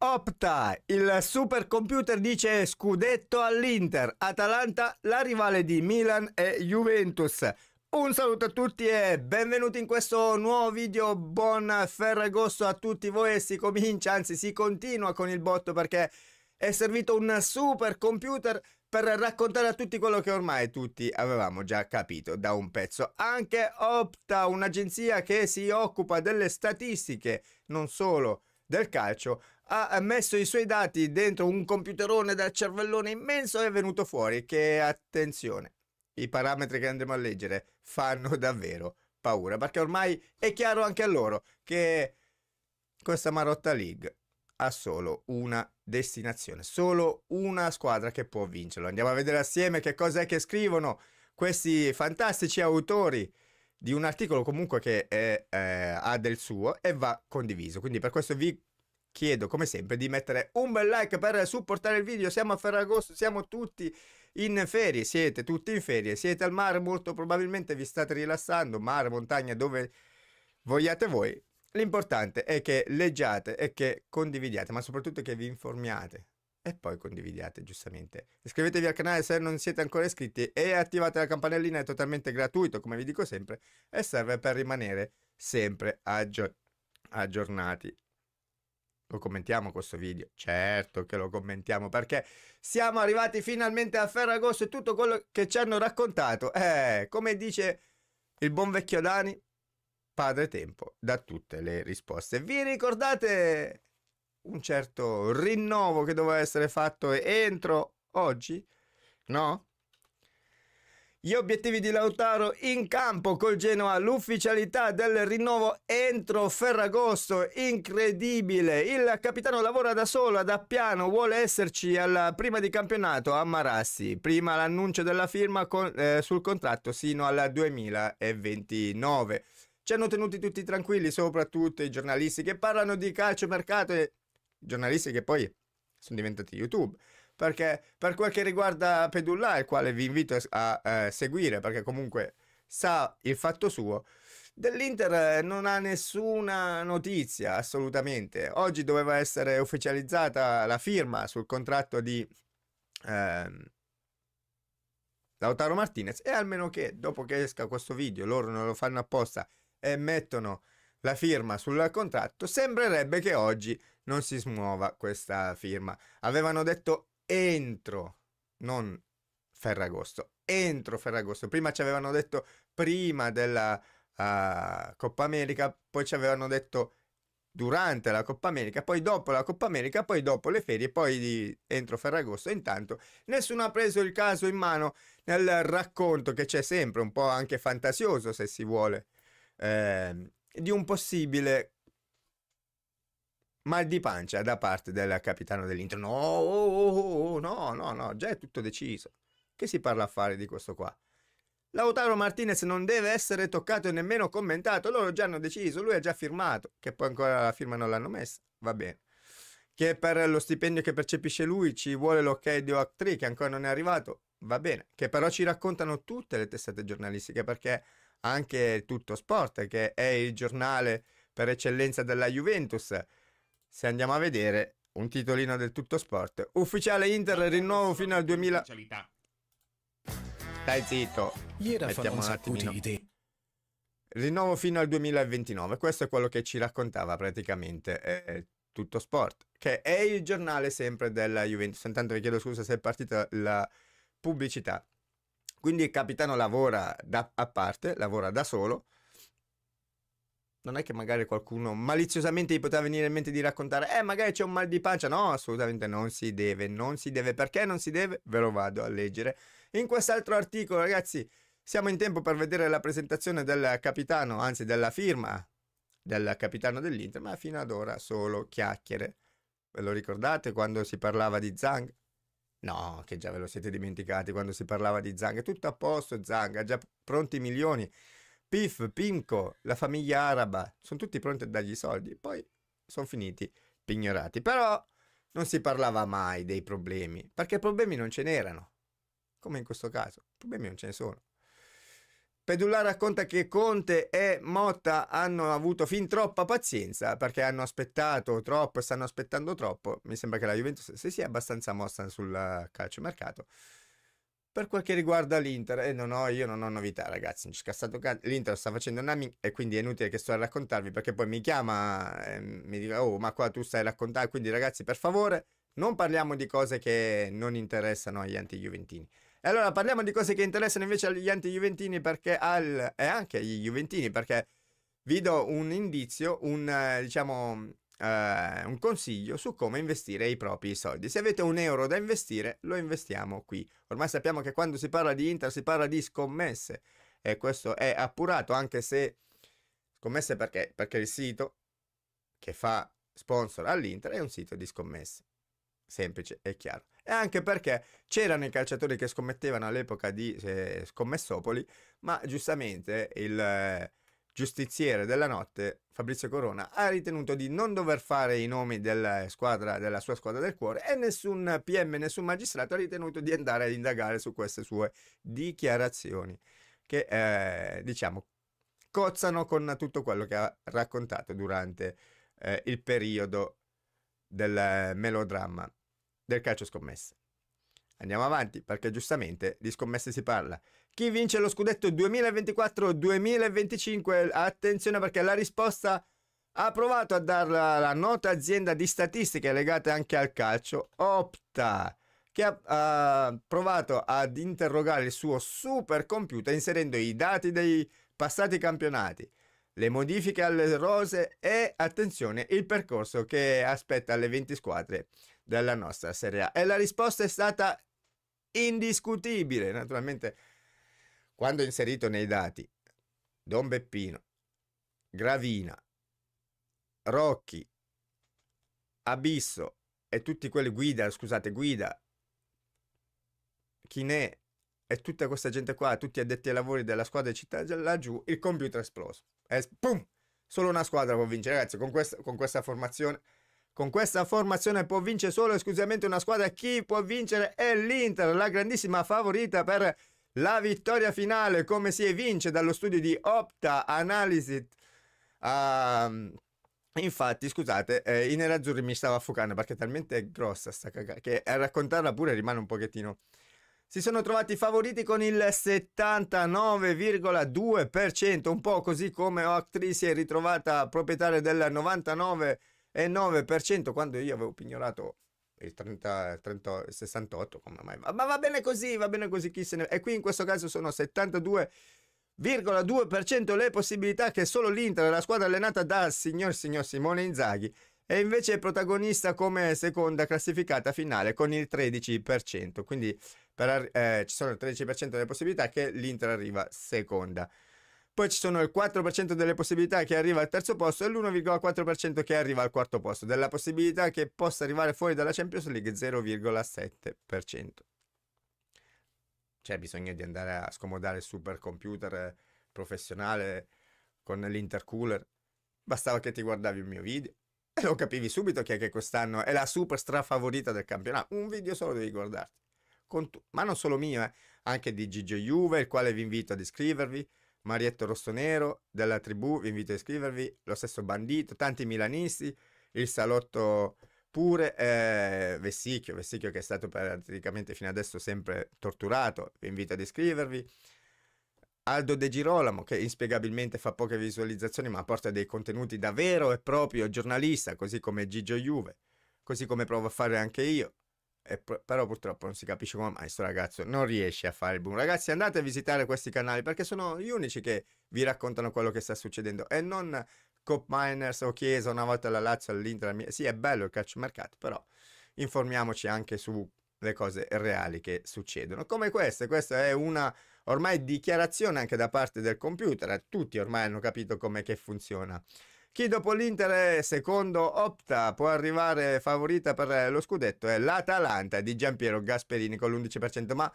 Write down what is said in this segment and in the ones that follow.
Opta, il supercomputer dice scudetto all'Inter, Atalanta la rivale di Milan e Juventus. Un saluto a tutti e benvenuti in questo nuovo video, buon ferragosto a tutti voi e si comincia, anzi si continua con il botto perché è servito un supercomputer per raccontare a tutti quello che ormai tutti avevamo già capito da un pezzo. Anche Opta, un'agenzia che si occupa delle statistiche, non solo del calcio, ha messo i suoi dati dentro un computerone dal cervellone immenso e è venuto fuori che, attenzione, i parametri che andremo a leggere fanno davvero paura, perché ormai è chiaro anche a loro che questa Marotta League ha solo una destinazione, solo una squadra che può vincerlo. Andiamo a vedere assieme che cosa è che scrivono questi fantastici autori di un articolo comunque che è, eh, ha del suo e va condiviso. Quindi per questo vi chiedo come sempre di mettere un bel like per supportare il video. Siamo a Ferragosto, siamo tutti in ferie, siete tutti in ferie, siete al mare, molto probabilmente vi state rilassando, mare, montagna, dove vogliate voi. L'importante è che leggiate e che condividiate, ma soprattutto che vi informiate. E poi condividiate, giustamente. Iscrivetevi al canale se non siete ancora iscritti e attivate la campanellina, è totalmente gratuito, come vi dico sempre, e serve per rimanere sempre aggiornati. Lo commentiamo questo video? Certo che lo commentiamo perché siamo arrivati finalmente a Ferragosto e tutto quello che ci hanno raccontato. è, eh, come dice il buon vecchio Dani, padre tempo da tutte le risposte. Vi ricordate un certo rinnovo che doveva essere fatto entro oggi? No? Gli obiettivi di Lautaro in campo col Genoa, l'ufficialità del rinnovo entro Ferragosto, incredibile. Il capitano lavora da solo da piano, vuole esserci alla prima di campionato a Marassi, prima l'annuncio della firma con, eh, sul contratto sino al 2029. Ci hanno tenuti tutti tranquilli, soprattutto i giornalisti che parlano di calcio mercato e giornalisti che poi sono diventati YouTube perché per quel che riguarda Pedulla, il quale vi invito a, a eh, seguire perché comunque sa il fatto suo, dell'Inter eh, non ha nessuna notizia assolutamente. Oggi doveva essere ufficializzata la firma sul contratto di ehm, Lautaro Martinez e almeno che dopo che esca questo video loro non lo fanno apposta e mettono la firma sul contratto, sembrerebbe che oggi non si smuova questa firma. Avevano detto entro, non Ferragosto, entro Ferragosto. Prima ci avevano detto prima della uh, Coppa America, poi ci avevano detto durante la Coppa America, poi dopo la Coppa America, poi dopo le ferie, poi di entro Ferragosto. Intanto nessuno ha preso il caso in mano nel racconto che c'è sempre, un po' anche fantasioso se si vuole, eh, di un possibile mal di pancia da parte del capitano dell'Inter. No, oh oh, oh, oh, oh, no, no, no, già è tutto deciso. Che si parla a fare di questo qua? Lautaro Martinez non deve essere toccato e nemmeno commentato. Loro già hanno deciso, lui ha già firmato, che poi ancora la firma non l'hanno messa. Va bene. Che per lo stipendio che percepisce lui ci vuole l'ok di OAC3 che ancora non è arrivato. Va bene. Che però ci raccontano tutte le testate giornalistiche perché anche Tutto Sport, che è il giornale per eccellenza della Juventus, se andiamo a vedere un titolino del tutto sport, ufficiale Inter rinnovo fino al 2000. Dai zitto. Mettiamo un attimino. Rinnovo fino al 2029, questo è quello che ci raccontava praticamente eh, Tutto Sport, che è il giornale sempre della Juventus. Intanto vi chiedo scusa se è partita la pubblicità. Quindi il capitano lavora da, a parte, lavora da solo non è che magari qualcuno maliziosamente gli poteva venire in mente di raccontare, eh, magari c'è un mal di pancia. No, assolutamente non si deve, non si deve. Perché non si deve? Ve lo vado a leggere. In quest'altro articolo, ragazzi, siamo in tempo per vedere la presentazione del capitano, anzi della firma del capitano dell'Inter, ma fino ad ora solo chiacchiere. Ve lo ricordate quando si parlava di Zang? No, che già ve lo siete dimenticati quando si parlava di Zang. Tutto a posto, Zang, ha già pronti milioni. PIF, PIMCO, la famiglia araba, sono tutti pronti a dargli i soldi, poi sono finiti pignorati. Però non si parlava mai dei problemi, perché problemi non ce n'erano, come in questo caso, problemi non ce ne sono. Pedulla racconta che Conte e Motta hanno avuto fin troppa pazienza perché hanno aspettato troppo e stanno aspettando troppo. Mi sembra che la Juventus si sia abbastanza mossa sul calciomercato. mercato per quel che riguarda l'Inter, eh, non ho, io non ho novità, ragazzi. Non c'è cazzo. L'Inter sta facendo un naming e quindi è inutile che sto a raccontarvi perché poi mi chiama e ehm, mi dica, oh, ma qua tu stai a raccontare. Quindi, ragazzi, per favore, non parliamo di cose che non interessano agli anti-juventini. E allora parliamo di cose che interessano invece agli anti-juventini perché al, e anche agli juventini perché vi do un indizio, un, diciamo, eh, un consiglio su come investire i propri soldi. Se avete un euro da investire, lo investiamo qui. Ormai sappiamo che quando si parla di Inter si parla di scommesse e questo è appurato anche se scommesse perché? Perché il sito che fa sponsor all'Inter è un sito di scommesse. Semplice e chiaro. E anche perché c'erano i calciatori che scommettevano all'epoca di eh, Scommessopoli, ma giustamente il... Eh, giustiziere della notte Fabrizio Corona ha ritenuto di non dover fare i nomi della, eh, squadra, della sua squadra del cuore e nessun PM, nessun magistrato ha ritenuto di andare ad indagare su queste sue dichiarazioni che eh, diciamo cozzano con tutto quello che ha raccontato durante eh, il periodo del eh, melodramma del calcio scommesse. Andiamo avanti perché giustamente di scommesse si parla. Chi vince lo scudetto 2024-2025? Attenzione perché la risposta ha provato a darla la nota azienda di statistiche legate anche al calcio, Opta, che ha uh, provato ad interrogare il suo supercomputer inserendo i dati dei passati campionati, le modifiche alle rose e, attenzione, il percorso che aspetta le 20 squadre della nostra Serie A. E la risposta è stata indiscutibile, naturalmente quando inserito nei dati Don Beppino, Gravina, Rocchi, Abisso e tutti quelli guida, scusate, guida, Chinè e tutta questa gente qua, tutti addetti ai lavori della squadra di città laggiù, il computer è esploso. E pum! Solo una squadra può vincere, ragazzi, con questa, con questa formazione. Con questa formazione può vincere solo esclusivamente una squadra. Chi può vincere è l'Inter, la grandissima favorita per la vittoria finale, come si evince dallo studio di Opta Analysis. Uh, infatti, scusate, eh, i nerazzurri mi stava affocando perché è talmente grossa sta cagata che a raccontarla pure rimane un pochettino. Si sono trovati favoriti con il 79,2%, un po' così come Octree si è ritrovata proprietaria del 99,9% quando io avevo pignorato il 30, 30, 68 come mai ma, va bene così va bene così chi se ne e qui in questo caso sono 72,2% le possibilità che solo l'Inter la squadra allenata dal signor signor Simone Inzaghi e invece è protagonista come seconda classificata finale con il 13% quindi per, eh, ci sono il 13% delle possibilità che l'Inter arriva seconda poi ci sono il 4% delle possibilità che arriva al terzo posto e l'1,4% che arriva al quarto posto, della possibilità che possa arrivare fuori dalla Champions League 0,7%. C'è bisogno di andare a scomodare il super computer eh, professionale con l'intercooler, bastava che ti guardavi il mio video e lo capivi subito chi è che quest'anno è la super strafavorita del campionato, un video solo devi guardarti. Tu- ma non solo mio, eh? anche di Gigio Juve, il quale vi invito ad iscrivervi, Marietto Rossonero, della tribù, vi invito a iscrivervi, lo stesso Bandito, tanti milanisti, il salotto pure eh, Vessicchio, Vessicchio che è stato praticamente fino adesso sempre torturato, vi invito ad iscrivervi. Aldo De Girolamo, che inspiegabilmente fa poche visualizzazioni, ma porta dei contenuti da vero e proprio giornalista, così come Gigio Juve, così come provo a fare anche io. P- però purtroppo non si capisce come mai questo ragazzo non riesce a fare il boom. Ragazzi, andate a visitare questi canali perché sono gli unici che vi raccontano quello che sta succedendo e non Cop Miners o Chiesa una volta alla Lazio all'Inter. Sì, è bello il calciomercato, però informiamoci anche sulle cose reali che succedono. Come queste, questa è una ormai dichiarazione anche da parte del computer, tutti ormai hanno capito come funziona chi dopo l'Inter è secondo opta può arrivare favorita per eh, lo scudetto è l'Atalanta di Giampiero Gasperini con l'11%, ma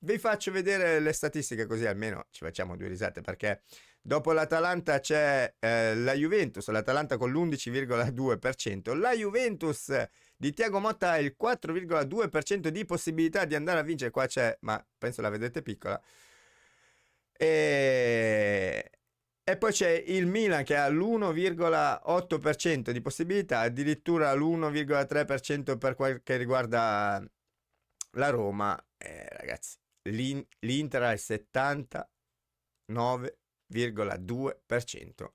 vi faccio vedere le statistiche così almeno ci facciamo due risate perché dopo l'Atalanta c'è eh, la Juventus, l'Atalanta con l'11,2%, la Juventus di Tiago Motta ha il 4,2% di possibilità di andare a vincere, qua c'è, ma penso la vedete piccola. E e poi c'è il Milan che ha l'1,8% di possibilità, addirittura l'1,3% per quel che riguarda la Roma. Eh, ragazzi, l'in- l'Inter ha il 79,2%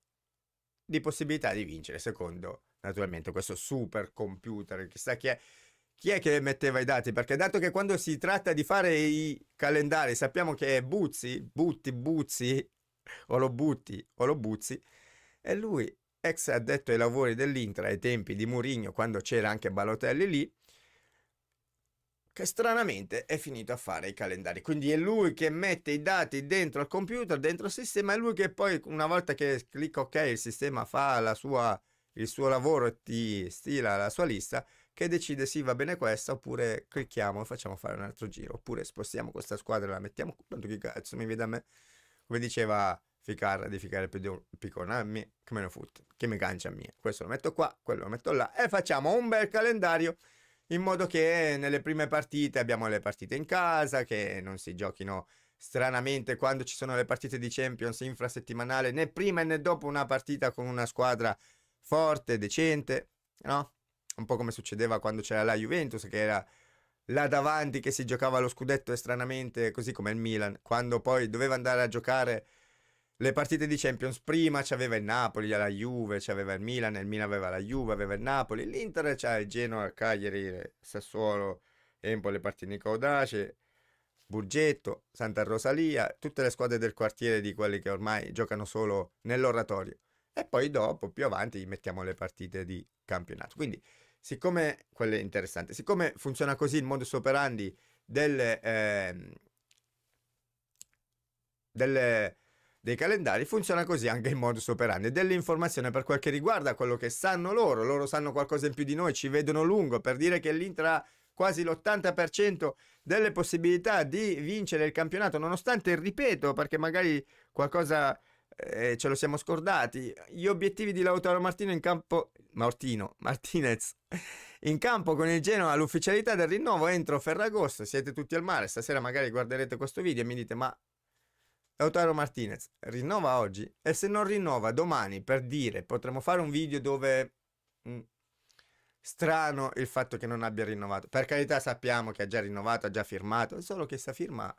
di possibilità di vincere, secondo naturalmente questo super computer, chissà chi è chi è che metteva i dati? Perché dato che quando si tratta di fare i calendari sappiamo che è Buzzi, Butti, Buzzi, o lo butti o lo buzzi. E lui, ex addetto ai lavori dell'Inter ai tempi di Murigno, quando c'era anche Balotelli lì, che stranamente è finito a fare i calendari. Quindi è lui che mette i dati dentro il computer, dentro il sistema, è lui che poi una volta che clicca ok il sistema fa sua, il suo lavoro e ti stila la sua lista, che decide sì va bene questa oppure clicchiamo e facciamo fare un altro giro, oppure spostiamo questa squadra e la mettiamo, tanto che cazzo mi vede a me come diceva Ficar di Ficarra Piccona, che me ne foot, che mi cancia a mia. Questo lo metto qua, quello lo metto là e facciamo un bel calendario in modo che nelle prime partite abbiamo le partite in casa, che non si giochino stranamente quando ci sono le partite di Champions infrasettimanale, né prima né dopo una partita con una squadra forte, decente, no? Un po' come succedeva quando c'era la Juventus, che era là davanti che si giocava lo scudetto e stranamente così come il Milan, quando poi doveva andare a giocare le partite di Champions prima c'aveva il Napoli, la Juve, c'aveva il Milan, il Milan aveva la Juve, aveva il Napoli, l'Inter c'ha il Genoa, Cagliari, Sassuolo, Empoli, Partinico Audace, Burgetto, Santa Rosalia, tutte le squadre del quartiere di quelli che ormai giocano solo nell'oratorio. E poi dopo, più avanti, mettiamo le partite di campionato. Quindi siccome, quello è interessante, siccome funziona così il modus operandi delle, eh, delle, dei calendari, funziona così anche il modus operandi dell'informazione per quel che riguarda quello che sanno loro, loro sanno qualcosa in più di noi, ci vedono lungo, per dire che l'Intra quasi l'80% delle possibilità di vincere il campionato, nonostante, ripeto, perché magari qualcosa eh, ce lo siamo scordati. Gli obiettivi di Lautaro Martino in campo, Martino, Martinez, in campo con il Genoa, l'ufficialità del rinnovo entro Ferragosto, siete tutti al mare, stasera magari guarderete questo video e mi dite ma Lautaro Martinez rinnova oggi e se non rinnova domani per dire potremmo fare un video dove... Mh, mm, strano il fatto che non abbia rinnovato. Per carità sappiamo che ha già rinnovato, ha già firmato, solo che sta firma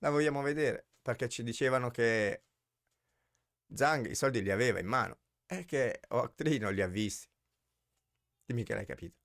la vogliamo vedere perché ci dicevano che Zang i soldi li aveva in mano, è che Octrino li ha visti. Dimmi che l'hai capito.